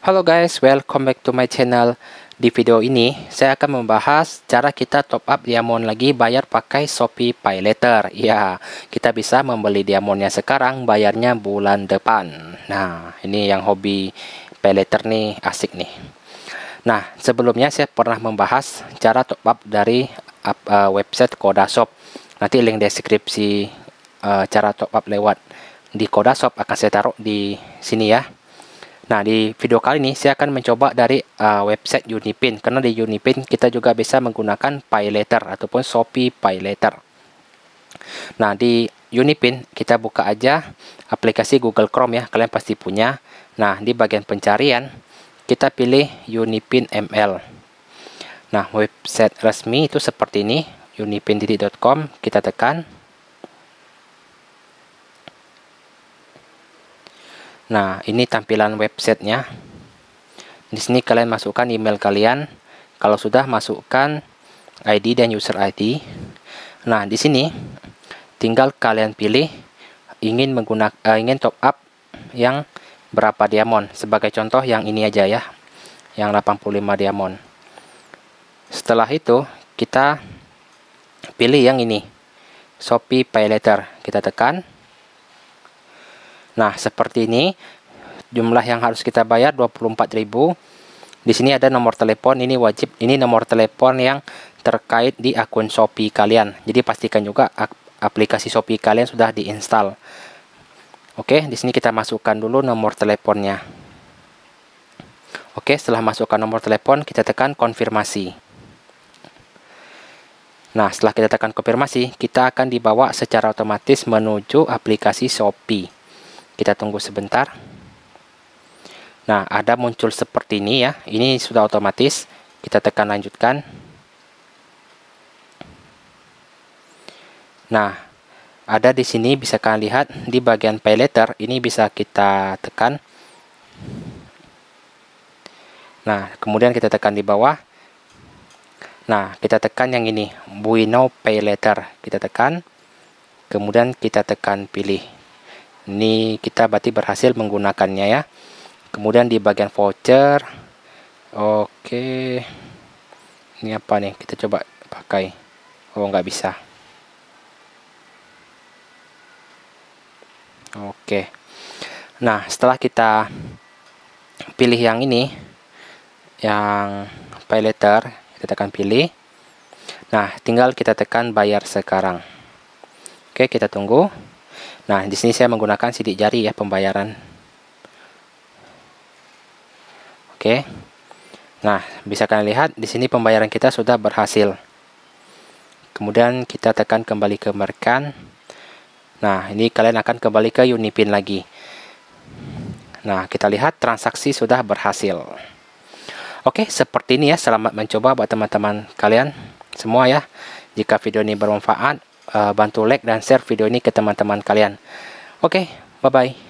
Halo guys, welcome back to my channel. Di video ini, saya akan membahas cara kita top up diamond lagi bayar pakai Shopee Paylater. Later. Ya, kita bisa membeli diamondnya sekarang, bayarnya bulan depan. Nah, ini yang hobi Paylater nih, asik nih. Nah, sebelumnya saya pernah membahas cara top up dari uh, website Koda Shop. Nanti link deskripsi uh, cara top up lewat di Koda Shop akan saya taruh di sini ya. Nah, di video kali ini saya akan mencoba dari uh, website Unipin karena di Unipin kita juga bisa menggunakan PayLater ataupun Shopee PayLater. Nah, di Unipin kita buka aja aplikasi Google Chrome ya, kalian pasti punya. Nah, di bagian pencarian kita pilih Unipin ML. Nah, website resmi itu seperti ini, unipin.com, kita tekan. Nah, ini tampilan websitenya. Di sini kalian masukkan email kalian. Kalau sudah masukkan ID dan user ID. Nah, di sini tinggal kalian pilih ingin menggunakan uh, eh, ingin top up yang berapa diamond. Sebagai contoh yang ini aja ya. Yang 85 diamond. Setelah itu kita pilih yang ini. Shopee Pay Later. Kita tekan. Nah, seperti ini jumlah yang harus kita bayar 24.000. Di sini ada nomor telepon, ini wajib, ini nomor telepon yang terkait di akun Shopee kalian. Jadi pastikan juga aplikasi Shopee kalian sudah diinstal. Oke, di sini kita masukkan dulu nomor teleponnya. Oke, setelah masukkan nomor telepon, kita tekan konfirmasi. Nah, setelah kita tekan konfirmasi, kita akan dibawa secara otomatis menuju aplikasi Shopee kita tunggu sebentar nah ada muncul seperti ini ya ini sudah otomatis kita tekan lanjutkan nah ada di sini bisa kalian lihat di bagian pay letter ini bisa kita tekan nah kemudian kita tekan di bawah Nah, kita tekan yang ini, Buino Pay Letter. Kita tekan, kemudian kita tekan pilih. Ini kita berarti berhasil menggunakannya ya. Kemudian di bagian voucher. Oke. Ini apa nih? Kita coba pakai. Oh, nggak bisa. Oke. Nah, setelah kita pilih yang ini yang pay letter, kita tekan pilih. Nah, tinggal kita tekan bayar sekarang. Oke, kita tunggu. Nah, di sini saya menggunakan sidik jari ya pembayaran. Oke. Nah, bisa kalian lihat di sini pembayaran kita sudah berhasil. Kemudian kita tekan kembali ke merkan. Nah, ini kalian akan kembali ke Unipin lagi. Nah, kita lihat transaksi sudah berhasil. Oke, seperti ini ya. Selamat mencoba buat teman-teman kalian semua ya. Jika video ini bermanfaat, Eh, bantu like dan share video ini ke teman-teman kalian. Oke, okay, bye-bye.